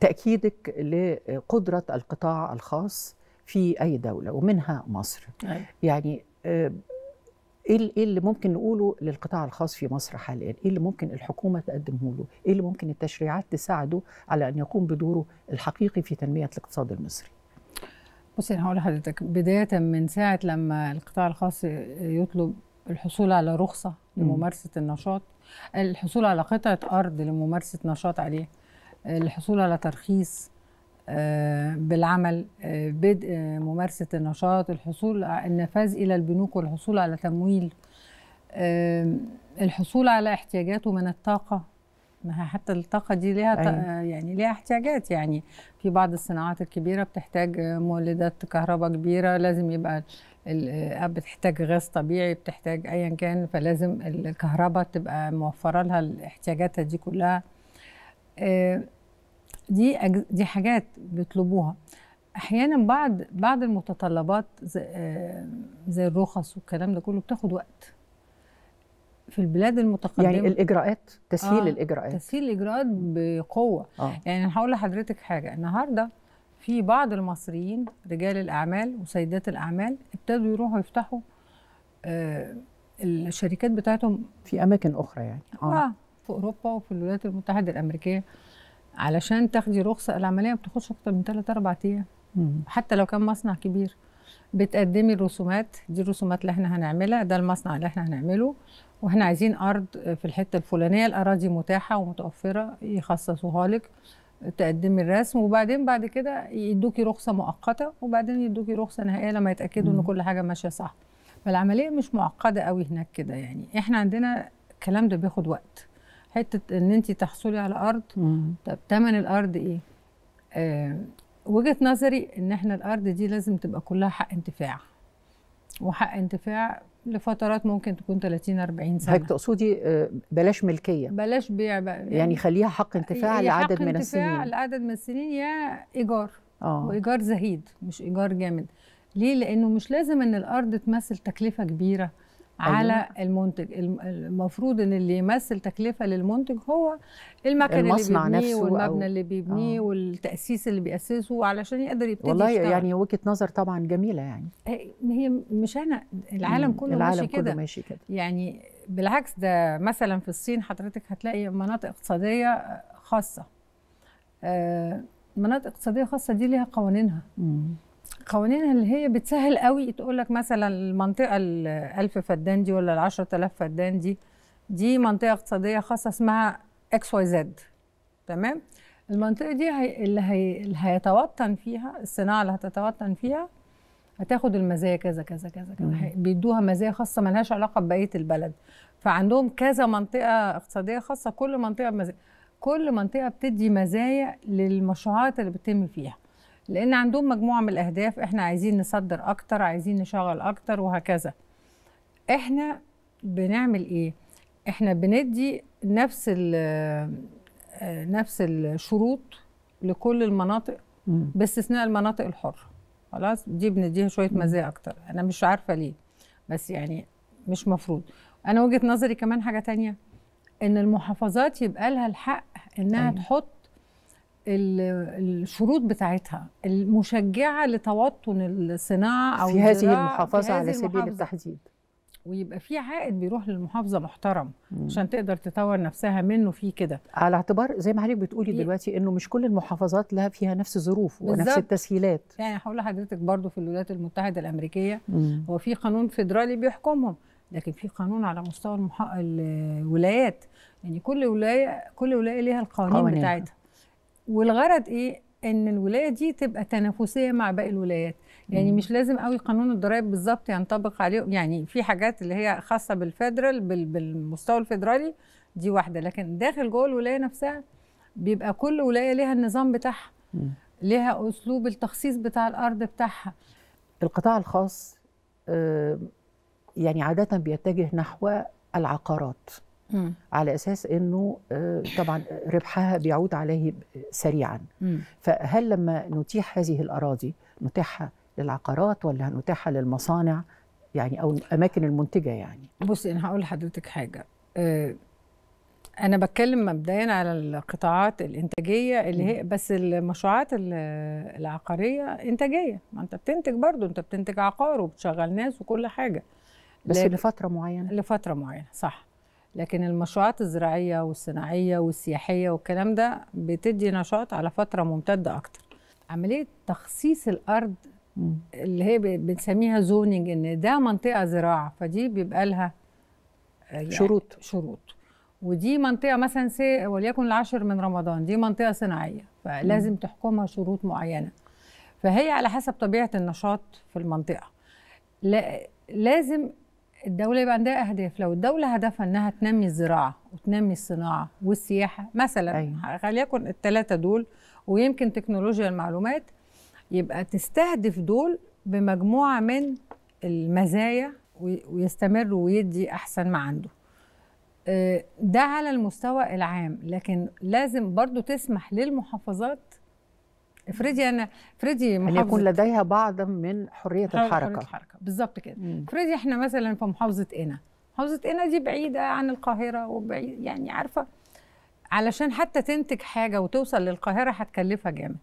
تاكيدك لقدره القطاع الخاص في اي دوله ومنها مصر أي. نعم. يعني آه، إيه, ايه اللي ممكن نقوله للقطاع الخاص في مصر حاليا؟ ايه اللي ممكن الحكومه تقدمه له؟ ايه اللي ممكن التشريعات تساعده على ان يقوم بدوره الحقيقي في تنميه الاقتصاد المصري؟ بصي انا هقول لحضرتك بدايه من ساعه لما القطاع الخاص يطلب الحصول على رخصه لممارسه النشاط الحصول على قطعه ارض لممارسه نشاط عليه للحصول على ترخيص آه، بالعمل آه، بدء آه، ممارسة النشاط الحصول النفاذ إلى البنوك والحصول على تمويل الحصول على احتياجاته من الطاقة ما حتى الطاقة دي ليها أيوة. يعني ليها احتياجات يعني في بعض الصناعات الكبيرة بتحتاج مولدات كهرباء كبيرة لازم يبقى بتحتاج غاز طبيعي بتحتاج أيا كان فلازم الكهرباء تبقى موفرة لها احتياجاتها دي كلها دي دي حاجات بيطلبوها احيانا بعض بعض المتطلبات زي, آه، زي الرخص والكلام ده كله بتاخد وقت في البلاد المتقدمه يعني الاجراءات تسهيل آه الاجراءات تسهيل الاجراءات بقوه آه. يعني انا هقول لحضرتك حاجه النهارده في بعض المصريين رجال الاعمال وسيدات الاعمال ابتدوا يروحوا يفتحوا آه الشركات بتاعتهم في اماكن اخرى يعني آه. اه في اوروبا وفي الولايات المتحده الامريكيه علشان تاخدي رخصه العمليه ما بتاخدش اكتر من 3 4 ايام حتى لو كان مصنع كبير بتقدمي الرسومات دي الرسومات اللي احنا هنعملها ده المصنع اللي احنا هنعمله واحنا عايزين ارض في الحته الفلانيه الاراضي متاحه ومتوفره يخصصوها لك تقدمي الرسم وبعدين بعد كده يدوكي رخصه مؤقته وبعدين يدوكي رخصه نهائيه لما يتاكدوا ان كل حاجه ماشيه صح فالعمليه مش معقده قوي هناك كده يعني احنا عندنا الكلام ده بياخد وقت حته ان انت تحصلي على ارض طب تمن الارض ايه آه وجهه نظري ان احنا الارض دي لازم تبقى كلها حق انتفاع وحق انتفاع لفترات ممكن تكون 30 40 سنه حضرتك تقصدي آه، بلاش ملكيه بلاش بيع بقى يعني, يعني خليها حق انتفاع يعني لعدد من السنين. حق انتفاع لعدد من السنين يا ايجار آه. وايجار زهيد مش ايجار جامد ليه لانه مش لازم ان الارض تمثل تكلفه كبيره على أيوه. المنتج المفروض ان اللي يمثل تكلفه للمنتج هو المكن المصنع اللي بيبنيه نفسه والمبنى أو اللي بيبنيه آه. والتاسيس اللي بياسسه علشان يقدر يبتدي والله يشتغل. يعني وجهه نظر طبعا جميله يعني هي مش انا العالم كله العالم ماشي كده كله ماشي كده يعني بالعكس ده مثلا في الصين حضرتك هتلاقي مناطق اقتصاديه خاصه آه مناطق اقتصاديه خاصه دي ليها قوانينها مم. قوانينها اللي هي بتسهل قوي تقول لك مثلا المنطقه ال 1000 فدان دي ولا ال 10000 فدان دي دي منطقه اقتصاديه خاصه اسمها اكس واي زد تمام المنطقه دي هي اللي, هي اللي هيتوطن فيها الصناعه اللي هتتوطن فيها هتاخد المزايا كذا كذا كذا كذا بيدوها مزايا خاصه ملهاش علاقه ببقيه البلد فعندهم كذا منطقه اقتصاديه خاصه كل منطقه بمزايا كل منطقه بتدي مزايا للمشروعات اللي بتتم فيها لان عندهم مجموعه من الاهداف احنا عايزين نصدر اكتر عايزين نشغل اكتر وهكذا احنا بنعمل ايه احنا بندي نفس ال آه، نفس الشروط لكل المناطق باستثناء المناطق الحره خلاص دي بنديها شويه مزايا اكتر انا مش عارفه ليه بس يعني مش مفروض انا وجهه نظري كمان حاجه تانية ان المحافظات يبقى لها الحق انها أيوة. تحط الشروط بتاعتها المشجعه لتوطن الصناعه او في هذه المحافظه في هذه على سبيل المحافظة. التحديد ويبقى في عائد بيروح للمحافظه محترم مم. عشان تقدر تطور نفسها منه في كده على اعتبار زي ما حضرتك بتقولي إيه؟ دلوقتي انه مش كل المحافظات لها فيها نفس الظروف ونفس التسهيلات يعني هقول لحضرتك برضو في الولايات المتحده الامريكيه هو في قانون فيدرالي بيحكمهم لكن في قانون على مستوى المحا... الولايات يعني كل ولايه كل ولايه ليها القوانين بتاعتها والغرض ايه ان الولايه دي تبقى تنافسيه مع باقي الولايات يعني مش لازم قوي قانون الضرائب بالظبط ينطبق عليهم يعني في حاجات اللي هي خاصه بالفيدرال بالمستوى الفيدرالي دي واحده لكن داخل جوه الولايه نفسها بيبقى كل ولايه ليها النظام بتاعها ليها اسلوب التخصيص بتاع الارض بتاعها القطاع الخاص آه، يعني عاده بيتجه نحو العقارات مم. على اساس انه آه، طبعا ربحها بيعود عليه سريعا مم. فهل لما نتيح هذه الاراضي نتيحها للعقارات ولا نتيحها للمصانع يعني او الاماكن المنتجه يعني بصي انا هقول لحضرتك حاجه آه، انا بتكلم مبدئيا على القطاعات الانتاجيه اللي هي بس المشروعات العقاريه انتاجيه ما انت بتنتج برضو انت بتنتج عقار وبتشغل ناس وكل حاجه بس لفتره معينه لفتره معينه صح لكن المشروعات الزراعيه والصناعيه والسياحيه والكلام ده بتدي نشاط على فتره ممتده اكتر عمليه تخصيص الارض اللي هي بنسميها زوننج ان ده منطقه زراعه فدي بيبقى لها آه، يعني شروط شروط ودي منطقه مثلا سي وليكن العاشر من رمضان دي منطقه صناعيه فلازم م. تحكمها شروط معينه فهي على حسب طبيعه النشاط في المنطقه لا لازم الدوله يبقى عندها اهداف لو الدوله هدفها انها تنمي الزراعه وتنمي الصناعه والسياحه مثلا أيوة. خليكن الثلاثه دول ويمكن تكنولوجيا المعلومات يبقى تستهدف دول بمجموعه من المزايا ويستمر ويدي احسن ما عنده آه، ده على المستوى العام لكن لازم برضو تسمح للمحافظات افرضي انا افرضي ان يكون لديها بعض من حريه الحركه حريه الحركه بالظبط كده افرضي احنا مثلا في محافظه قنا محافظه قنا دي بعيده عن القاهره وبعيد يعني عارفه علشان حتى تنتج حاجه وتوصل للقاهره هتكلفها جامد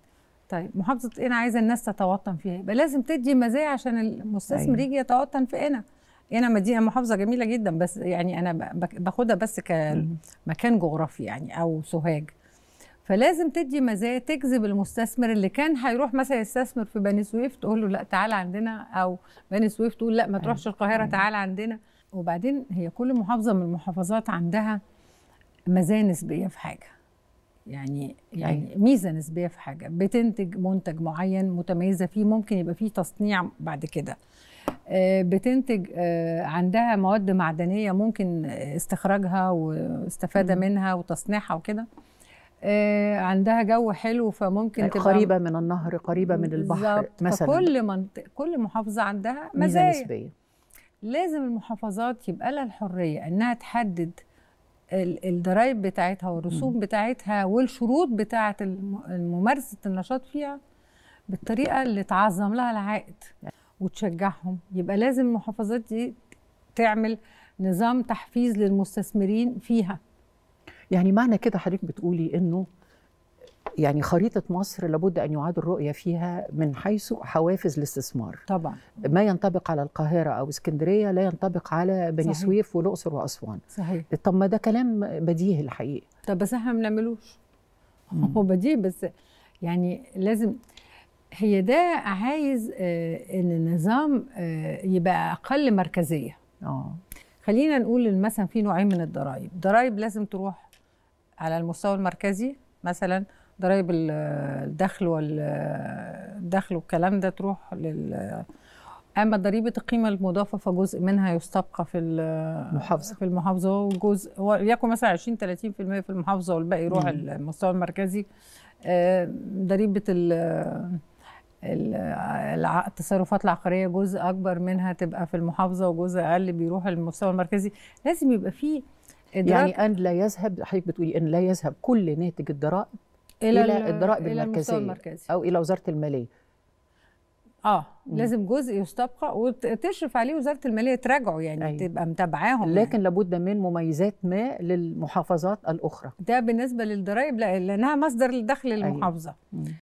طيب محافظه قنا عايزه الناس تتوطن فيها يبقى لازم تدي مزايا عشان المستثمر أيوه. يجي يتوطن في قنا قنا مدينه محافظه جميله جدا بس يعني انا باخدها بس كمكان جغرافي يعني او سوهاج فلازم تدي مزايا تجذب المستثمر اللي كان هيروح مثلا يستثمر في بني سويف تقول له لا تعال عندنا او بني سويف تقول لا ما أيوة. تروحش القاهره أيوة. تعال عندنا وبعدين هي كل محافظه من المحافظات عندها مزايا نسبيه في حاجه يعني يعني أيوة. ميزه نسبيه في حاجه بتنتج منتج معين متميزه فيه ممكن يبقى فيه تصنيع بعد كده آه، بتنتج آه، عندها مواد معدنيه ممكن آه، استخراجها واستفاده منها وتصنيعها وكده آه، عندها جو حلو فممكن تبقى قريبة من النهر قريبة من البحر مثلا كل منطقة كل محافظة عندها مزايا نسبية لازم المحافظات يبقى لها الحرية إنها تحدد الضرايب بتاعتها والرسوم بتاعتها والشروط بتاعة ممارسة النشاط فيها بالطريقة اللي تعظم لها العائد وتشجعهم يبقى لازم المحافظات دي تعمل نظام تحفيز للمستثمرين فيها يعني معنى كده حضرتك بتقولي انه يعني خريطة مصر لابد أن يعاد الرؤية فيها من حيث حوافز الاستثمار طبعا ما ينطبق على القاهرة أو اسكندرية لا ينطبق على بني صحيح. سويف والأقصر وأسوان صحيح طب ما ده كلام بديهي الحقيقة طب بس احنا ما بنعملوش هو بديهي بس يعني لازم هي ده عايز آه، ان النظام آه، يبقى اقل مركزيه اه خلينا نقول مثلا في نوعين من الضرائب ضرائب لازم تروح على المستوى المركزي مثلا ضرائب الدخل والدخل والكلام ده تروح لل اما ضريبه القيمه المضافه فجزء منها يستبقى في المحافظه في المحافظه وجزء وليكن مثلا 20 30% في المحافظه والباقي يروح المستوى المركزي آه، ضريبه التصرفات العقاريه جزء اكبر منها تبقى في المحافظه وجزء اقل بيروح المستوى المركزي لازم يبقى فيه يعني ان لا يذهب حضرتك بتقولي ان لا يذهب كل ناتج الضرائب الى, إلى الضرائب المركزيه المركزي. او الى وزاره الماليه اه مم. لازم جزء يستبقى وتشرف عليه وزاره الماليه تراجعه يعني أيوة. تبقى متابعاهم يعني. لكن يعني. لابد من مميزات ما للمحافظات الاخرى ده بالنسبه للضرائب لانها مصدر الدخل للمحافظه أيوة.